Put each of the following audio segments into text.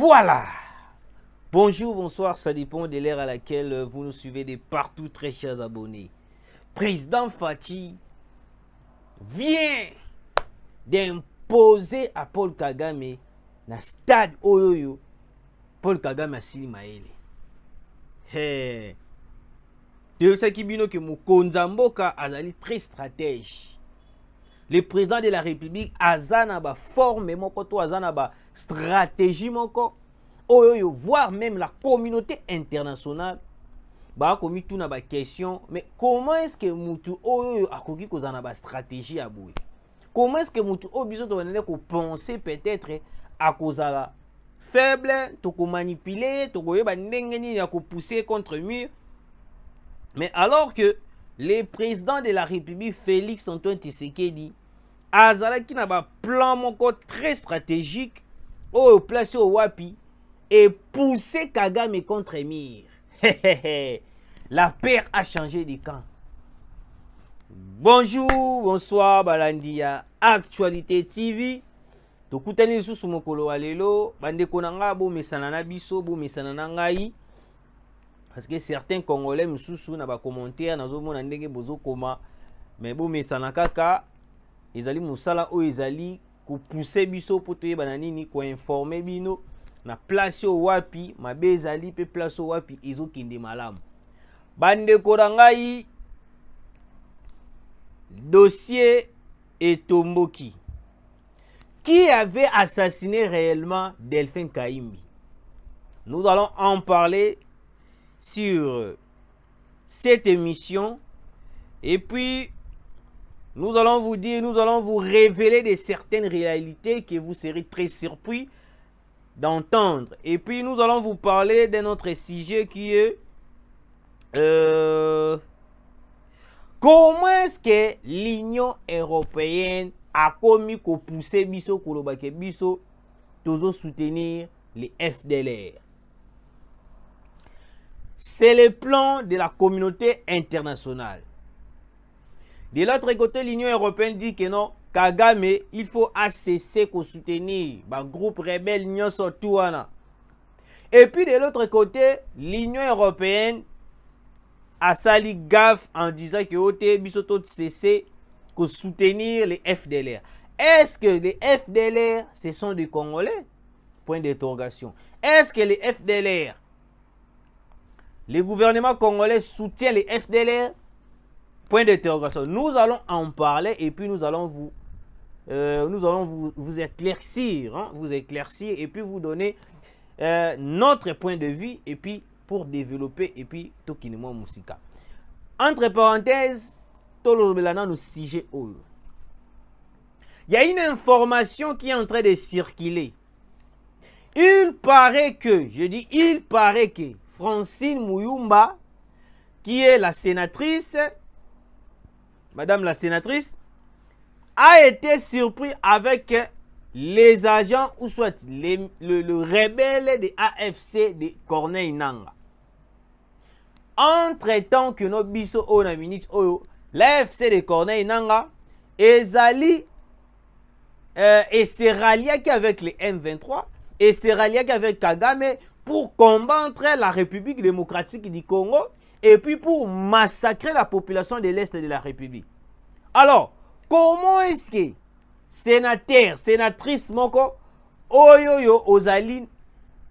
Voilà. Bonjour, bonsoir, ça dépend de l'ère à laquelle euh, vous nous suivez de partout, très chers abonnés. Président Fatih vient d'imposer à Paul Kagame na stade Oyoyo Paul Kagame a signé. Hey. tu sais qui que très le président de la république Azanaba, na mon to Azanaba stratégie moko oh, oyo voire même la communauté internationale bah, n'a pas question mais comment est ce que mutu oyo oh, a que kozala na stratégie à bouer, comment oh, est ce que mutu oyo biso pour penser peut-être eh, la faible manipulé to tokoyeba eh, ndenge n'engeni ya kopousse poussé contre mur mais alors que le président de la république félix antoine Azala qui na plan mon corps très stratégique oh place au Wapi et pousser Kagame contre Emir. La paire a changé de camp. Bonjour, bonsoir, Balandia. Actualité TV. tokutani su mokolo kolo walelo, bandeko Bande konanga mais na biso bo na ngai parce que certains congolais misusu na ça n'a ndenge koma me bomesana kaka ezali ou o ezali pousser biso pour banani ni ko informer bino na place au wapi ma bezali pe place au wapi kende malam malam de ngai dossier etomboki qui avait assassiné réellement Delphin Kaimbi Nous allons en parler sur cette émission. Et puis, nous allons vous dire, nous allons vous révéler de certaines réalités que vous serez très surpris d'entendre. Et puis nous allons vous parler d'un autre sujet qui est euh, comment est-ce que l'Union européenne a commis pour pousser biso kolobake Bissot, toujours soutenir les FDLR. C'est le plan de la communauté internationale. De l'autre côté, l'Union européenne dit que non, Kagame, il faut cesser de soutenir le groupe rebelle Nyosotouana. Et puis de l'autre côté, l'Union européenne a sali gaffe en disant que OT Bisoto cesser de soutenir les FDLR. Est-ce que les FDLR, ce sont des Congolais Point d'interrogation. Est-ce que les FDLR, les gouvernements congolais soutiennent les FDLR Point d'interrogation. Nous allons en parler et puis nous allons vous, euh, nous allons vous, éclaircir, hein, vous éclaircir et puis vous donner euh, notre point de vue et puis pour développer et puis Tokinemo Moussika. Entre parenthèses, Tolo nous au. Il y a une information qui est en train de circuler. Il paraît que, je dis il paraît que, Francine Mouyumba, qui est la sénatrice, Madame la sénatrice, a été surpris avec les agents ou soit le, rebelle des AFC de Corneille Nanga. Entre-temps que nos bisous on minute oh, oh, l'AFC de Corneille Nanga, est euh, et se rallié avec les M23 et s'est rallié avec Kagame pour combattre la République démocratique du Congo et puis pour massacrer la population de l'Est de la République. Alors, comment est-ce que sénateur, sénatrice moko, oyoyo ozali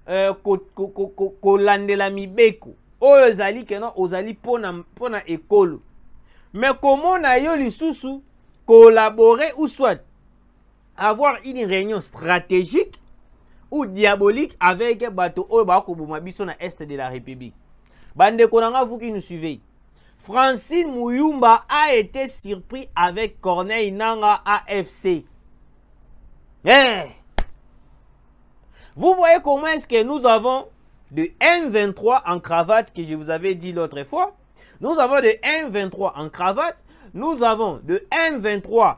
Kolandelami euh, kolandela ko, ko, mibeko, ozali kena ozali pona, ekolo. Mais comment na yo collaborer ou soit avoir une réunion stratégique ou diabolique avec bato oyo bakobouma biso na Est de la République vous qui nous suivez francine mouyumba a été surpris avec corneille nanga afc hein? vous voyez comment est-ce que nous avons de M23 en cravate que je vous avais dit l'autre fois. Nous avons de M23 en cravate. Nous avons de M23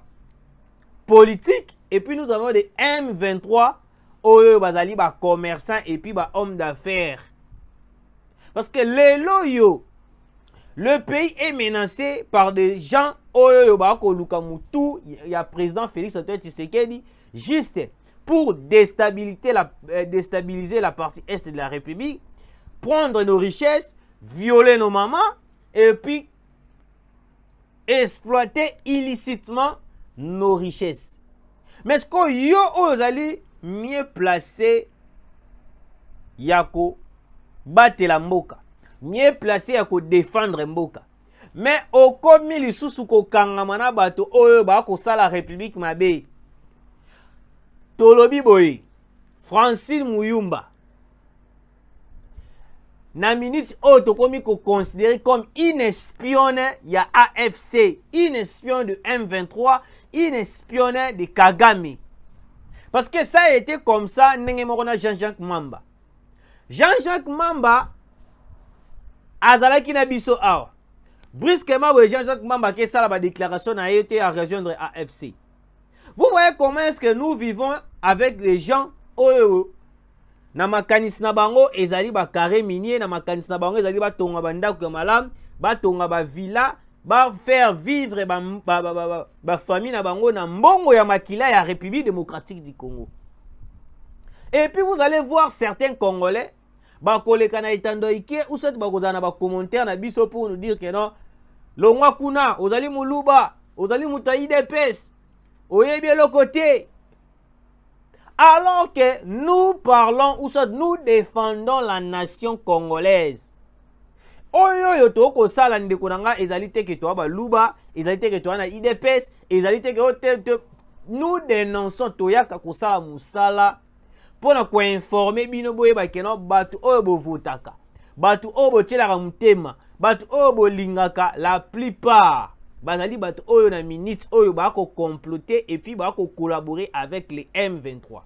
politique. Et puis nous avons de M23 au commerçant et puis bah, homme d'affaires. Parce que les le pays est menacé par des gens il oh, y a président Félix Antoine Tshisekedi, juste pour déstabiliser la, euh, déstabiliser la partie est de la République, prendre nos richesses, violer nos mamans et puis exploiter illicitement nos richesses. Mais ce que yo allez mieux placer yako la mboka mie place ya défendre mboka Mais okomi lisusu ko kangamana bato oyo la république mabe tolobi boye francine Mouyumba. na minute komi tokomi comme une espionne ya afc une espionne de m23 une espionne de kagame parce que ça a été comme ça nenge jean jacques mamba Jean-Jacques Mamba azalaki na biso Brusquement, Jean-Jacques Mamba qui ça la déclaration a été à rejoindre AFC. Vous voyez comment est-ce que nous vivons avec les gens OEO? na Makanis na bango ezali ba carré minier na makanisi na bango ezali ba bandako ya ba batonga qui bafaire vivre ba ba, ba, ba, ba, ba na bango na mbongo ya makila ya république démocratique du congo et puis vous allez voir certains congolais bakoleka na etando ike ou soit kozana ba commentaire na biso pour nous dire que non longwa kuna ozali muluba, ozali ta ya idps oyebi le kote. alors que nous parlons ou soit nous défendons la nation congolaise oyo oyo tokosala ndeko na ngai ezali te ke luba, luba, ezali te ke toya na idepes ezali te ke nous dénonçons toyaka sala musala mpona koinforme bino boye batu obo votaka, batu obo chela ka mtema, batu obo lingaka la plupart Banali batu oyo na minute oyo et puis ba ko collaborer avec les m23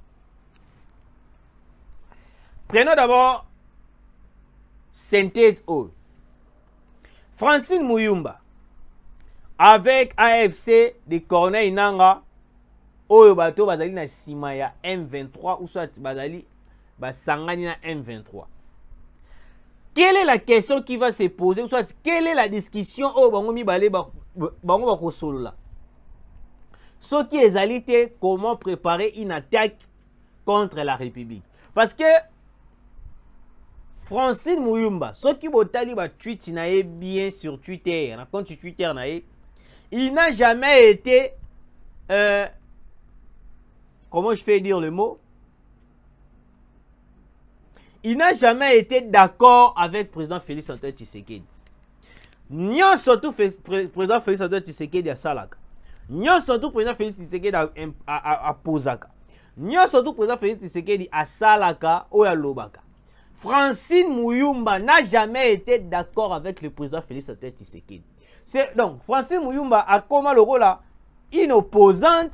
prenons d'abord synthèse O. francine Muyumba avec afc de corneille nanga oyo bato bazali na simaya ya m23 ou soit bazali basangani na m23 quelle est la question qui va se poser ou soit quelle est la discussion oyo bango mibale bango bakosolola soki ezali comment préparer une attaque contre la république parce que francine muyumba soki botali tweet na e bien sur twitter na sur twitter na il n'a jamais été euh, comment je peux dire le mot Il n'a jamais été d'accord avec le président Félix Antoine Tshisekedi. Nyon surtout président Félix Antoine Tshisekedi à Salaka. a surtout président Félix Tshisekedi à Posaka. a surtout président Félix Tshisekedi à Salaka ou à Lobaka. Francine Mouyumba n'a jamais été d'accord avec le président Félix Antoine Tshisekedi. Donc, Francine Mouyumba a comment le rôle là Inopposante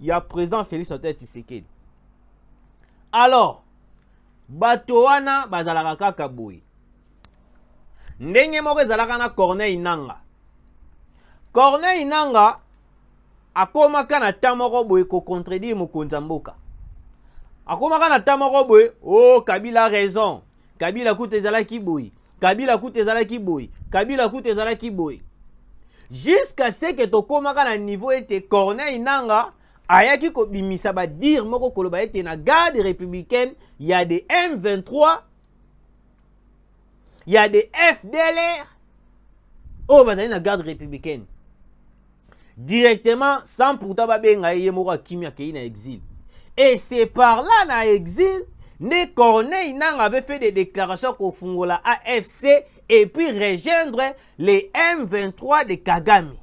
il y a président Félix Antoine Tshisekedi. Alors, Batoana bazalaka Kaboui. boye. Ndenge moko ezalaka na Nanga. Corneille Nanga akomaka na temps boye ko contredire ya na oh, kabila raison kabila a ezalaki boye kabila a ezalaki boye kabila a ezalaki boye jusqu'à ce ke ton na niveau était Kornei nanga ayaki Kobimi, dire moko koloba ete na garde républicaine a des m23 y a des fdlr oh bah, a na garde républicaine directement sans pourtant ba ye ye moko kimia na exil et c'est par là na exil ne corneille Nang avait fait des déclarations fungola afc et puis rejoindre les m23 de kagame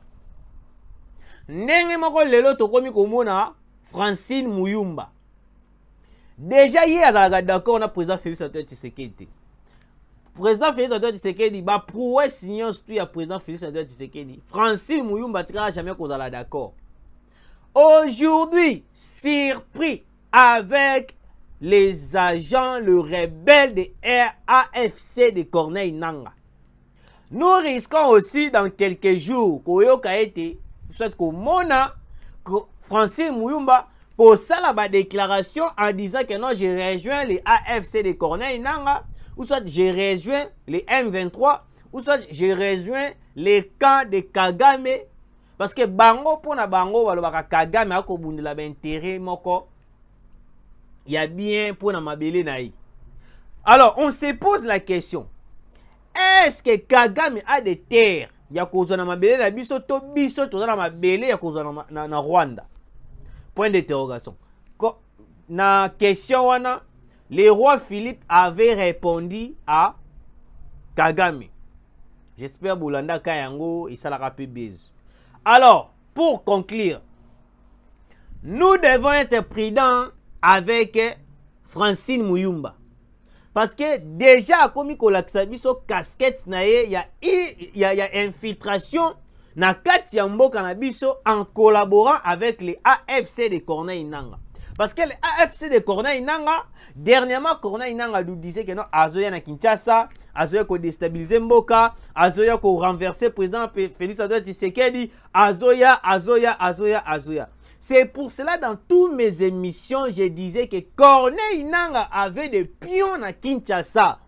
ndenge moko lelo tokomi komona francine muyumba déjà ye azalaka d'accord a président félix antoine tshisekedi président félix antoine tshisekedi baprouesse nyonso tu ya président félix antoine tshisekedi francine muyumba atikala jamais kozala d'accord aujourd'hui surpris avec les agents le rebelle de rafc de corneille nanga nous risquons aussi dans quelques jours Koyo été soit komona Mouyumba muyumba la déclaration en disant que non je rejoins les afc de corneille ou soit j'ai rejoint les m23 ou soit je rejoins les camps de kagame parce que bango mpona bango balobaka kagame akobundela il moko a bien pour mabele na alors on se pose la question est-ce que kagame a des terres ya kozwa na mabele na biso to biso to na mabele na, rwanda point d'interrogation na question wana le roi philippe avait répondu à kagame j'espère que yango ça la alors pour conclure nous devons être prudents avec francine muyumba parce que déjà y il biso casquette na ye ya, y a infiltration na kati ya mboka na biso en collaborant avec les afc de corneille nanga parce que les afc de corneille nanga dernièrement corneille nanga nous disait que non azoya na kinshasa azoya déstabilisé mboka azoya le président félix tshisekedi azoya azoya azoya, azoya. C'est pour cela, dans toutes mes émissions, je disais que Corneille Nanga avait des pions à Kinshasa.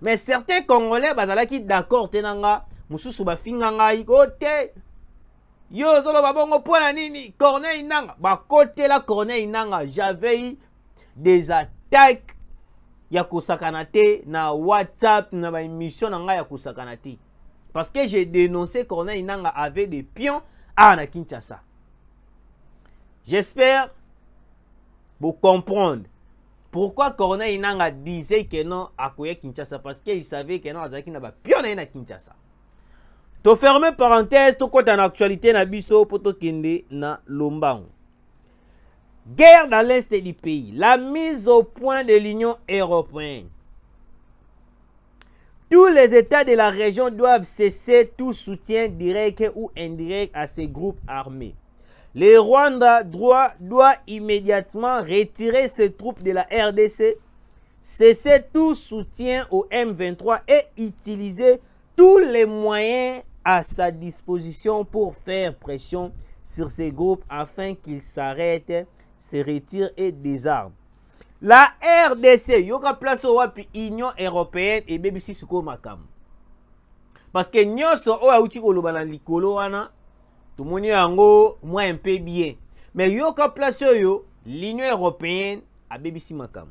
Mais certains Congolais, bazalaki d'accord, tenanga, mususu bafinga ngai, kote, yo zolo po mpona nini corneille nanga là corneille nanga j'avais des attaques ya sakanate. na whatsapp na ma émissions ya sakanate. parce que j'ai dénoncé corneille nanga avait des pions à kinshasa J'espère vous comprendre pourquoi Corneille Nanga disait que non à Kouya Kinshasa parce qu'il savait que non à Zaki Naba pionne à Kinshasa. To ferme parenthèse, to compte en actualité na biso poto kende na lumbang. Guerre dans l'est du pays, la mise au point de l'Union européenne. Tous les États de la région doivent cesser tout soutien direct ou indirect à ces groupes armés. Le Rwanda doit, doit immédiatement retirer ses troupes de la RDC, cesser tout soutien au M23 et utiliser tous les moyens à sa disposition pour faire pression sur ces groupes afin qu'ils s'arrêtent, se retirent et désarment. La RDC, yoga place au wapi Union européenne et BBC le Makam. Parce que nous sommes au tout ango, moi un peu bien Mais yo yoka place yo, l'union européenne BBC Makam.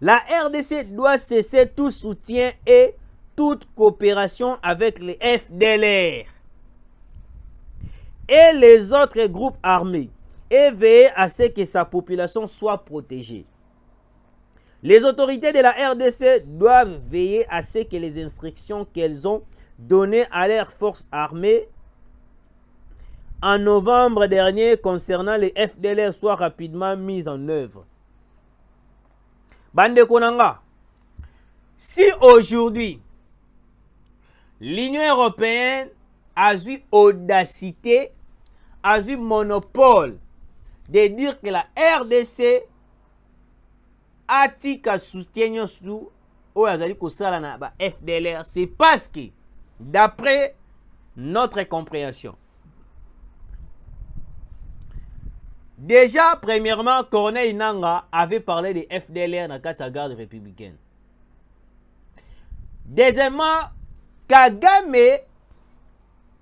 la rdc doit cesser tout soutien et toute coopération avec les fdlr et les autres groupes armés et veiller à ce que sa population soit protégée. Les autorités de la RDC doivent veiller à ce que les instructions qu'elles ont données à leurs forces armées en novembre dernier concernant les FDLR soit rapidement mise en œuvre. Bande Konanga, si aujourd'hui l'Union européenne a eu audacité, a eu monopole de dire que la RDC a soutien sous oyo FDLR, c'est parce que d'après notre compréhension Déjà, premièrement, Corneille Nanga avait parlé des FDLR dans la garde républicaine. Deuxièmement, Kagame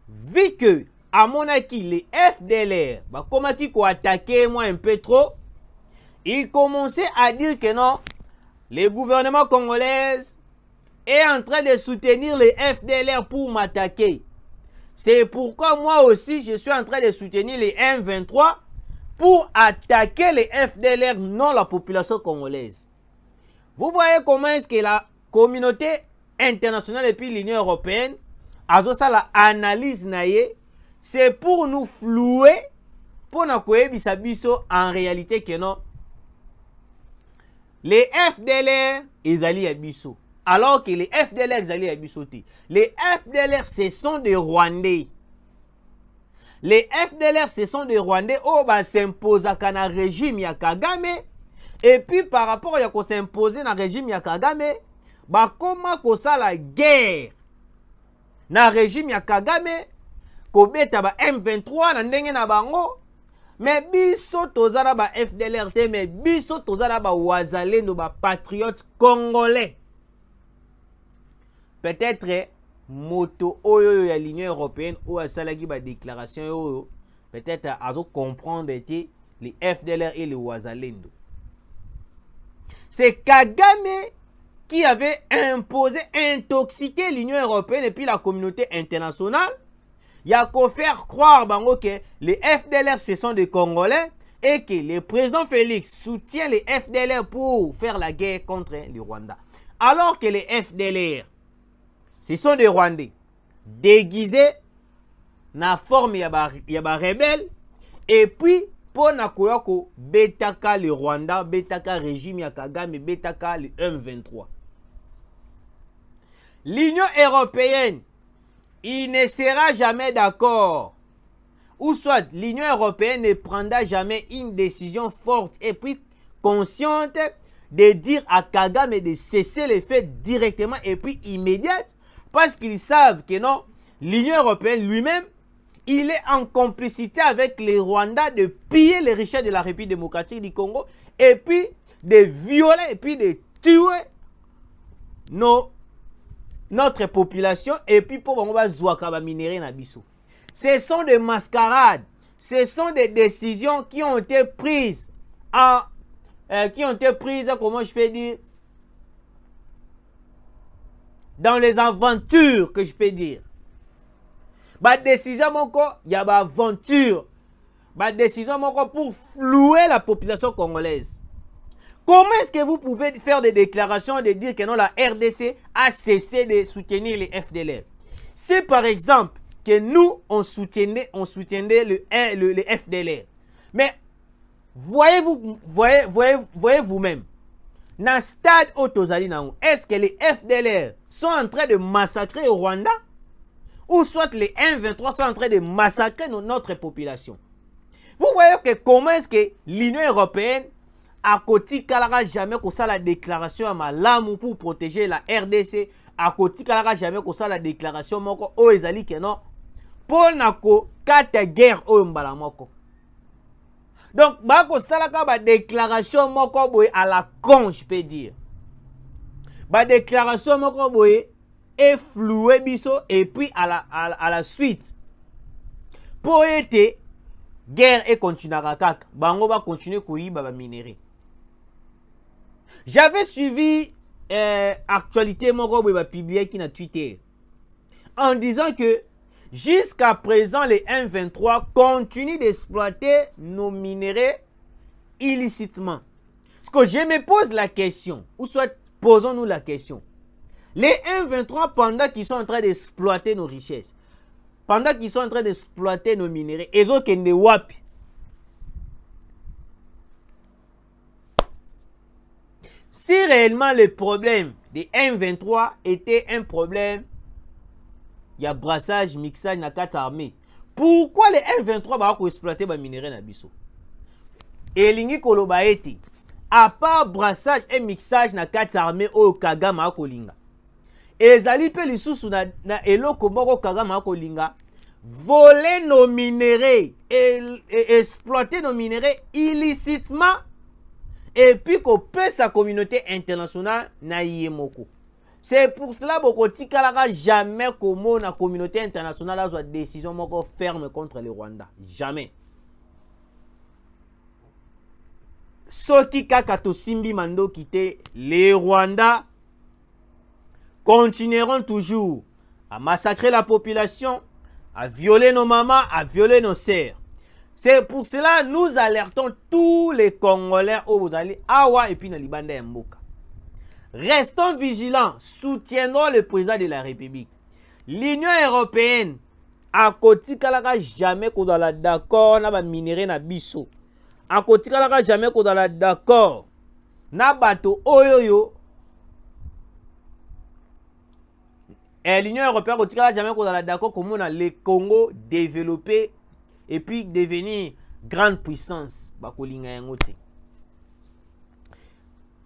vu que à acquis, les FDLR bah, ont attaqué moi un peu trop il commençait à dire que non le gouvernement congolais est en train de soutenir les FDLR pour m'attaquer c'est pourquoi moi aussi je suis en train de soutenir les M23 pour attaquer les FDLR, non la population congolaise. Vous voyez comment est-ce que la communauté internationale et puis l'Union européenne, fait la analyse c'est pour nous flouer, pour nous biso en réalité que non. Les FDLR, ils allaient à Bissot. Alors que les FDLR, ils allaient à Les FDLR, ce sont des Rwandais les FDLR ce sont des Rwandais oh, bah, s'imposent dans le régime ya Kagame Et puis, par rapport à ya dans le régime ya Kagame bah, ça la guerre le régime ya Kagame bête ba M23 na ndenge na bango mais biso toza ba FDLR mais me biso toza na bah, patriotes congolais peut-être eh, moto oyo ya l'union européenne oyo asalaki déclaration oyo peut-être comprendre été les fdlr et les wazalendo c'est kagame qui avait imposé intoxiqué l'union européenne et puis la communauté internationale il ya faire croire bango que les fdlr ce sont des congolais et que le président félix soutient les fdlr pour faire la guerre contre le rwanda alors que les fdlr ce sont des Rwandais déguisés na forme ya rebelle et puis pour na koya betaka le rwanda betaka régime ya kagame betaka le m23 l'union européenne il ne sera jamais d'accord ou soit l'union européenne ne prendra jamais une décision forte et puis consciente de dire à kagame de cesser les faits directement et puis immédiate parce qu'ils savent que non, l'Union européenne lui-même, il est en complicité avec les Rwandais de piller les richesses de la République démocratique du Congo et puis de violer et puis de tuer nos, notre population et puis pour on va dans minérer Nabissou. Ce sont des mascarades, ce sont des décisions qui ont été prises en, euh, qui ont été prises, comment je peux dire, dans les aventures que je peux dire. Ma décision, mon corps, il y a ma aventure. Ma décision, mon corps, pour flouer la population congolaise. Comment est-ce que vous pouvez faire des déclarations de dire que non, la RDC a cessé de soutenir les FDLR C'est par exemple que nous, on soutenait, on soutenait le, eh, le, FDLR. Mais voyez-vous voyez, voyez, voyez vous-même, na stade oyo ou est-ce que les fdlr sont en train de massacrer rwanda ou soit les M23 sont en train de massacrer notre population. Vous voyez que comment est-ce que l'Union européenne a côté jamais qu'on la déclaration à malamu pour protéger la RDC, a calara jamais qu'on la déclaration moko o ezali non pour na guerre Mbalamoko donc bakosalaka déclaration moko boye à la con je peux dire déclaration moko boye floué biso et puis à la, à, à la suite continue ete guerre continuera kak. bango bakontinue j'avais suivi euh, actualité moko publier qui na twitter en disant que Jusqu'à présent, les M23 continuent d'exploiter nos minéraux illicitement. Ce que je me pose la question, ou soit posons-nous la question. Les M23, pendant qu'ils sont en train d'exploiter nos richesses, pendant qu'ils sont en train d'exploiter nos minéraux, ils ont des WAP. Si réellement le problème des M23 était un problème il y a brassage, mixage, na quatre armées. Pourquoi les l 23 bah exploiter ba minerais na biso? Elingi koloba kolobaeti, à part brassage et mixage na quatre armées au kagama kolinga. Ezali pe lisusu na na eloko moko kagama kolinga. Voler nos minerais, et, exploiter nos minéraux illicitement et puis qu'on paie sa communauté internationale na yemoko c'est pour cela que jamais la communauté internationale a une décision ferme contre les rwanda jamais soki kaka simbi mando les rwanda continueront toujours à massacrer la population à violer nos mamans à violer nos sœurs c'est pour cela que nous alertons tous les congolais au oh, bozali awa puis na libanda mboka Restons vigilants, soutiendrons le président de la République. L'Union européenne n'a jamais kozala d'accord na baminerai na biso n'a jamais kozala d'accord na bato oyo oyo et l'union européenne a jamais kozala d'accord a le congo développé et puis devenir grande puissance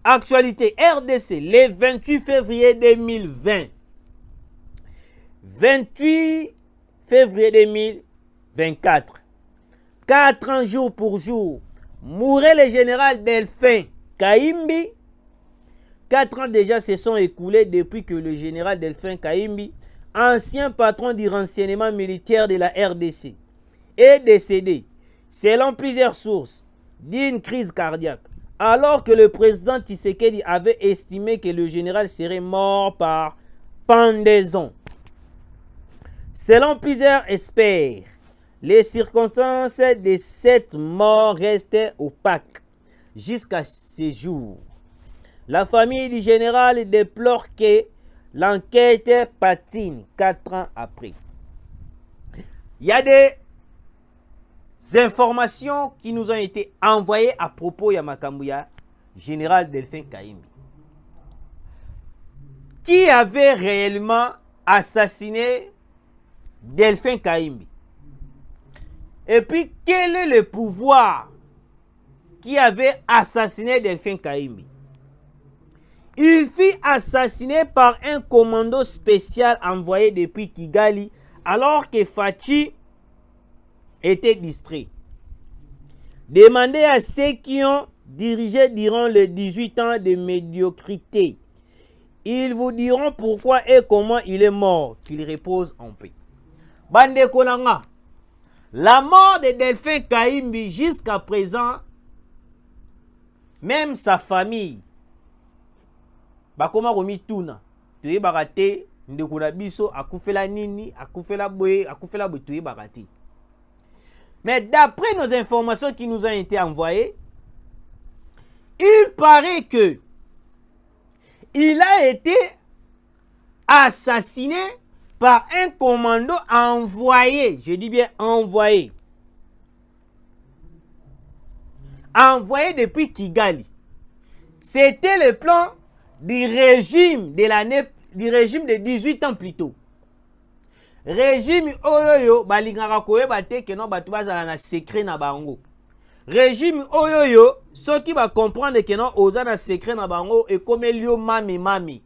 Actualité RDC, le 28 février 2020. 28 février 2024. ans, jour pour jour. Mourait le général Delphin Kaimbi. 4 ans déjà se sont écoulés depuis que le général Delphin Kaimbi, ancien patron du renseignement militaire de la RDC, est décédé, selon plusieurs sources, d'une crise cardiaque. Alors que le président Tshisekedi avait estimé que le général serait mort par pendaison. Selon plusieurs experts, les circonstances de cette mort restaient opaques jusqu'à ce jour. La famille du général déplore que l'enquête patine quatre ans après. Il y a des informations qui nous ont été envoyées à propos Yamakambuya, général Delphine Kaimbi. Qui avait réellement assassiné Delphine Kaimbi Et puis, quel est le pouvoir qui avait assassiné Delphine Kaimbi Il fut assassiné par un commando spécial envoyé depuis Kigali, alors que Fachi été distrait. Demandez à ceux qui ont dirigé durant les 18 ans de médiocrité. Ils vous diront pourquoi et comment il est mort, qu'il repose en paix. Bande la mort de Delphine Kaimbi jusqu'à présent, même sa famille, bakoma komi tuna Tu te baraté biso akufela nini akufela boye akufela mais d'après nos informations qui nous ont été envoyées, il paraît que il a été assassiné par un commando envoyé. Je dis bien envoyé. Envoyé depuis Kigali. C'était le plan du régime de l'année du régime de 18 ans plus tôt régime oyoyo balingaka koyeba te ke non bato bazala na secret na bango régime oyoyo soki comprendre ke non oza na secret na bango lio mami mami.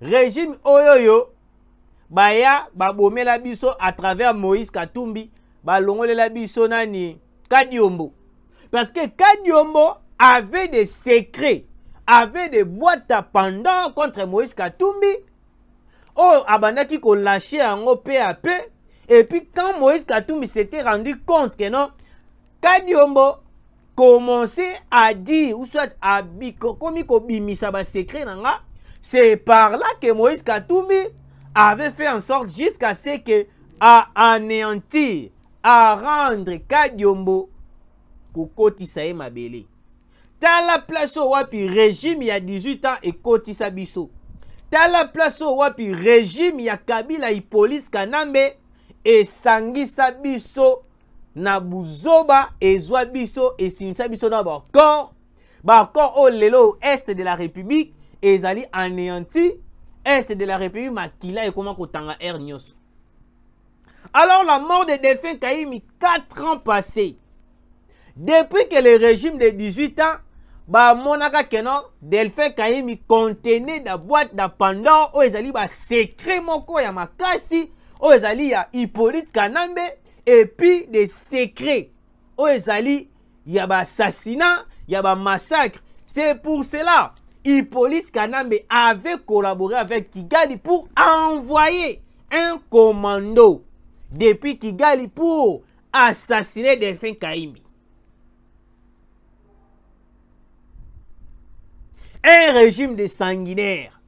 régime oyoyo baya babomela biso à travers moïse katumbi la biso nani kadiombo parce que kadiombo avait des secrets avait des boîtes à pendant contre moïse katumbi Oh, abandaki lâchait lâché peu à peu et puis quand moïse katumbi s'était rendu compte que non kadiombo commençait à dire ou soit à il kobimisa ba secret nanga c'est par là que moïse Katoumi avait fait en sorte jusqu'à ce que à anéantir à rendre kadiombo kokotisa tu Ta la place roi wapi régime il y a 18 ans et sa biso la place au wapi régime ya kabila hippolyte kanambe esangisa biso na buzoba ezwa biso esimisa biso na cor bacor oyo lelo est de la république et ezali anéanti est de la république et comment kotanga tanga nyonso alors la mort de delphin Kaimi 4 ans passé depuis que le régime de 18 ans Monaka keno delfin Kaimi, contenait la boîte na pandor secret ezali y moko ya makasi o ezali ya hippolyte kanambe puis de secret o ezali ya assassinat ya massacre. c'est pour cela hippolyte kanambe avait collaboré avec kigali pour envoyer un commando depuis kigali pour assassiner Delphine Kaimi. un régime de sanguinaires,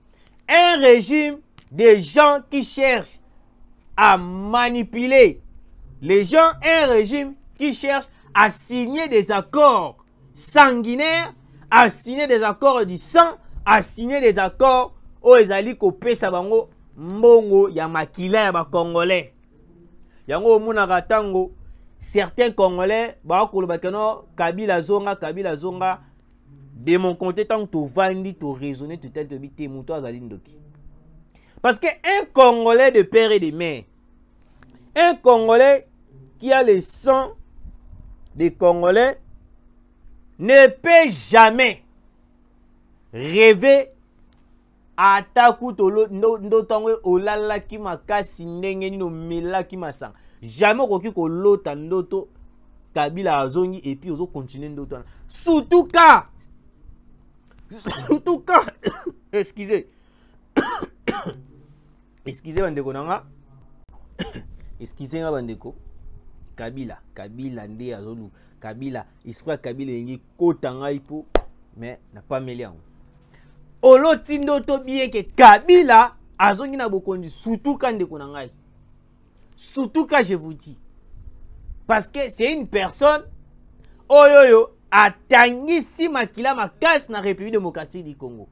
un régime des gens qui cherchent à manipuler les gens, un régime qui cherche à signer des accords sanguinaires, à signer des accords du sang, à signer des accords aux ezali kopesa bango mbongo ya makila ya yango mouna certains congolais Ba kabila zonga kabila zonga de mon côté tant que tu tu t'es tu te à l'indoki. parce que un congolais de père et de mère un congolais qui a le sang des congolais ne peut jamais rêver à ta ndotango qui makasi cassé, qui m'a sang. jamais okoki la zone, kabila azongi aux autres ndoto surtout surtout quand excusez excusez bande de nga excusez bande bandeko kabila kabila nde Zonu. kabila histoire kabila pour kota n'a Mais na napameli yango oloti bien tobieke kabila azongi na bokonzi surtout quand ndeko surtout quand je vous dis parce que c'est une personne oyo yo, atangisi makila dans na république démocratique du congo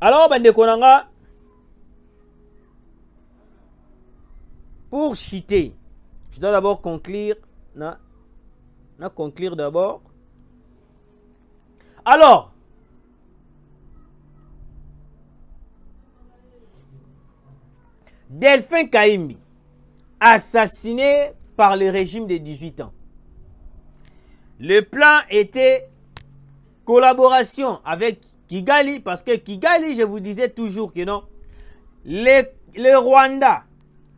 alors pour chiter je dois d'abord conclure Non. na conclure d'abord alors delphin kaimbi assassiné par le régime des 18 ans. Le plan était collaboration avec Kigali, parce que Kigali, je vous disais toujours que non, le, Rwanda,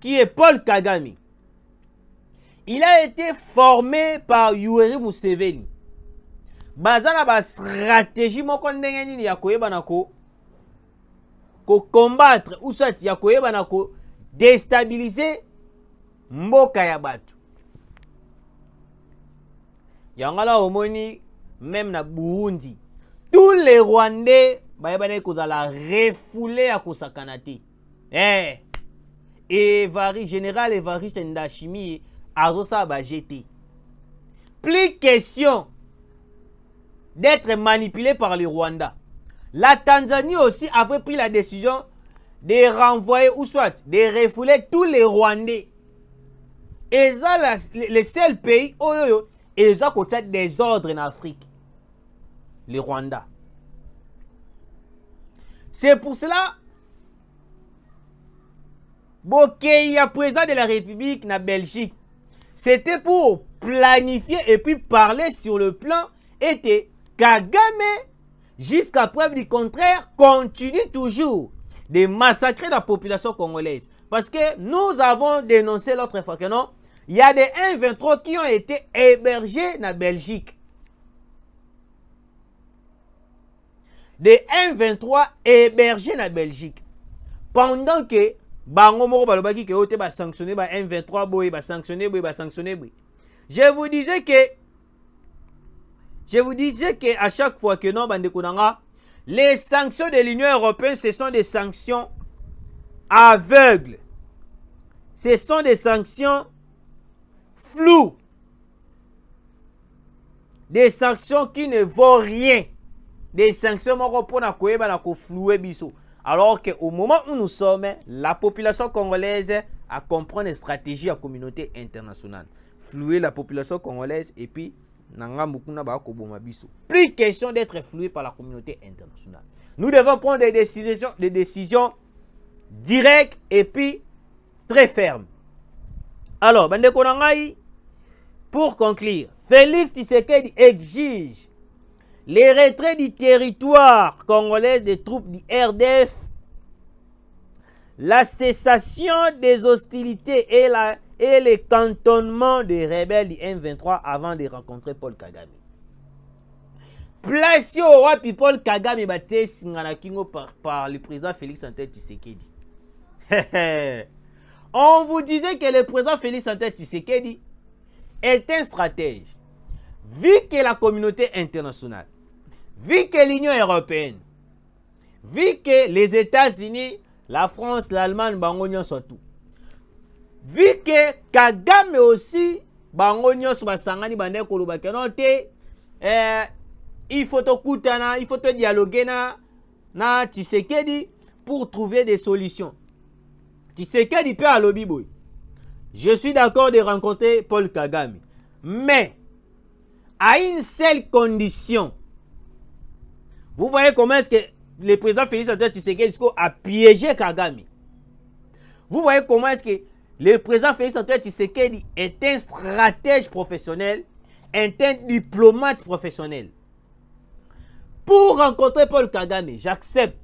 qui est Paul Kagame, il a été formé par Yoweri Museveni. bazala bastratégie stratégie ndenge nini ya banako ko ou soit ya ko déstabiliser mboka yabatu. Yangala omoni même na burundi tous les rwandais bayebanaki kozala refoule ya kosakana te et eh! evari général evariste ndashimi azosala baje Bajete. plus question d'être manipulé par les rwanda la tanzanie aussi avait pris la décision de renvoyer ou soit de refouler tous les rwandais et la, le seul pays oyo oyo eza des ordres en afrique le rwanda c'est pour cela bokei le président de la république na belgique c'était pour planifier et puis parler sur le plan était kagame jusqu'à preuve du contraire continue toujours de massacrer la population congolaise parce que nous avons dénoncé l'autre fois que non, il y a des 1,23 qui ont été hébergés la Belgique. Des 1,23 hébergés la Belgique. Pendant que m23 boye boye je vous disais que je vous disais que à chaque fois que non les sanctions de l'union européenne ce sont des sanctions aveugle. Ce sont des sanctions floues. Des sanctions qui ne vaut rien. Des sanctions bah, Alors qu'au moment où nous sommes, la population congolaise à comprendre les stratégies à la communauté internationale. Flouer la population congolaise et puis plus question d'être floué par la communauté internationale. Nous devons prendre des décisions, des décisions direct et puis très ferme. Alors, pour conclure, Félix Tshisekedi exige les retraits du territoire congolais des troupes du RDF, la cessation des hostilités et, la, et le cantonnement des rebelles du M23 avant de rencontrer Paul Kagame. Place au Paul Kagame, par, par le président Félix Antoine Tshisekedi. On vous disait que le président Félix Santé Tshisekedi est un stratège. Vu que la communauté internationale, vu que l'Union européenne, vu que les États-Unis, la France, l'Allemagne, Bangonion sont Vu que Kagame aussi, Bangonion, Sangani, tous, eh, il faut te hein, il faut te dialoguer na, hein, na Tshisekedi pour trouver des solutions. Tisekedi peut à Boy. Je suis d'accord de rencontrer Paul Kagame. Mais, à une seule condition. Vous voyez comment est-ce que le président Félix Antoine Tshisekedi a piégé Kagame. Vous voyez comment est-ce que le président Félix Antoine Tshisekedi est un stratège professionnel, est un diplomate professionnel. Pour rencontrer Paul Kagame, j'accepte,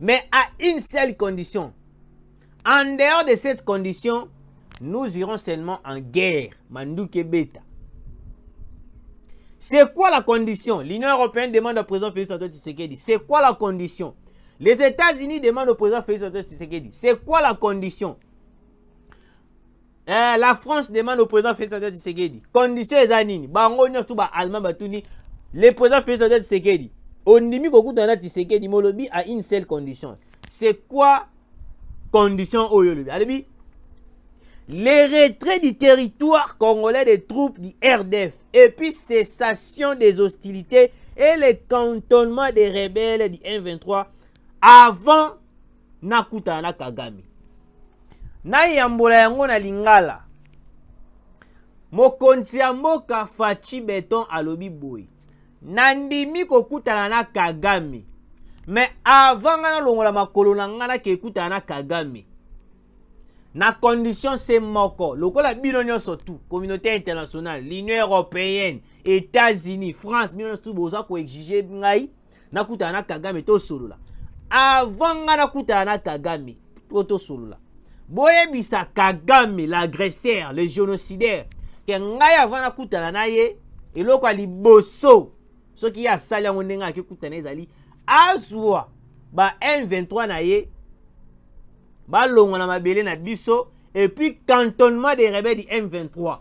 mais à une seule condition. En dehors de cette condition, nous irons seulement en guerre. Mandouke Beta. C'est quoi la condition L'Union européenne demande au président Félix Antoine Tshisekedi. C'est quoi la condition Les États-Unis demandent au président Félix Antoine Tshisekedi. C'est quoi la condition eh, La France demande au président Félix Antoine Tshisekedi. Condition est anini. Bango Le président Félix Antoine Tshisekedi. On dit que Tshisekedi molobi a une seule condition. C'est quoi conditions au oyolobi. Alibi, les retraits du territoire congolais des troupes du RDF et puis cessation des hostilités et le cantonnement des rebelles du M23 avant nakutana na Kagame. nayambola yango na lingala mokonzi ya ka fachi beton alobi boy. nandimi kokutana na kagame me avant nga nalongola makolo na nga nakekutana na kagame na condition se moko lokola bino nyonso tu communauté internationale l'union européenne états-unis france bino nyonso tu boza koexige ngai nakutana na kagame tosolola avant nga nakutana na kagame po tosolola boyebisa kagame l'agresseur le génocidaire ke ngai avant nakutana na ye eloko ya liboso soki ye asali yango ndenge akekutana ezali Azoa, ba m23 na ye longo na mabele na biso puis cantonnement des rebelles du m23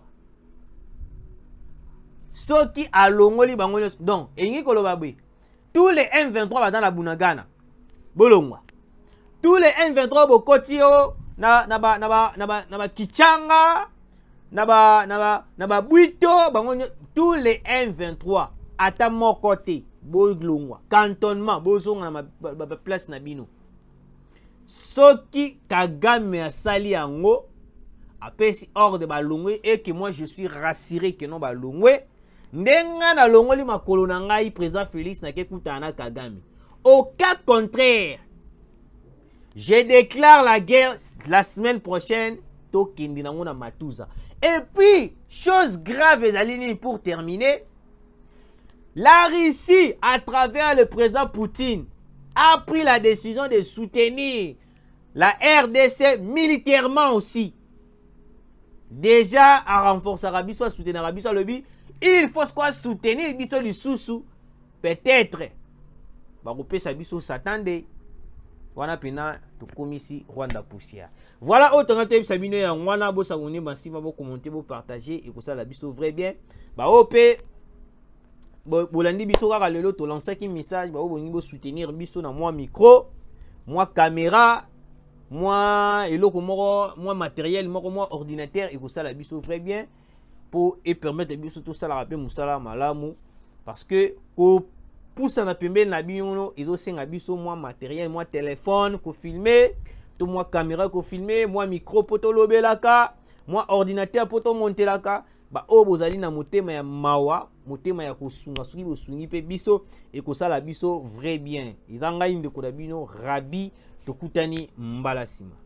soki li bango Longo, donc ngi koloba tous les m23 dans la bunagana bolongwa tous les m23 koti yo na, na ba na ba, na ba, na ba na na na ba bango tous les M23 ata mon bolongwa cantonnement bozonga na place na bino soki kagame asali yango apesi de balongwe et que moi je suis rassuré que non balongwe ndenga ma makolo na ngai président félix n'a kutana na kagame au cas contraire je déclare la guerre la semaine prochaine to kindi na matuza et puis chose grave zalini pour terminer la Russie, à travers le président Poutine, a pris la décision de soutenir la RDC militairement aussi. Déjà, à renforcer l'Arabie, soit soutenir l'Arabie, soit le but. Il faut quoi soutenir biso du sous Peut-être. sa Sabiso s'attendre. Wana pena to komisi Rwanda poussière. Voilà autant de Sabine ya wana bo s'abonner, va si vous commenter, vous partager et que ça la abonner. vrai bien. Ba opé bolandi biso kaka lelo qui message bao bolingi soutenir biso na moi micro moi caméra moi eloko moko moi matériel moko moi ordinateur sala biso vrai bien et permettre biso la mpe mousala malamu parce que kopusana pembeni na bino ezosenga biso moi matériel moi téléphone ko filmer to moi caméra filmer moi micro poto lobelaka moi ordinateur bah oh vous bozali na motema ya mawa motema ya kosunga soki bosungi pe biso ekosala biso vrai bien izanga ngai ndeko na bino rabi tokutani mbala sima